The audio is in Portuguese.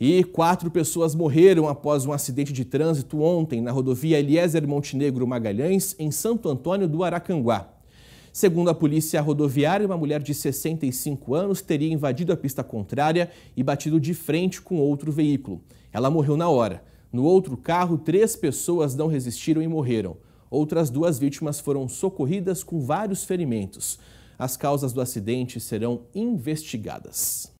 E quatro pessoas morreram após um acidente de trânsito ontem na rodovia Eliezer Montenegro Magalhães, em Santo Antônio do Aracanguá. Segundo a polícia rodoviária, uma mulher de 65 anos teria invadido a pista contrária e batido de frente com outro veículo. Ela morreu na hora. No outro carro, três pessoas não resistiram e morreram. Outras duas vítimas foram socorridas com vários ferimentos. As causas do acidente serão investigadas.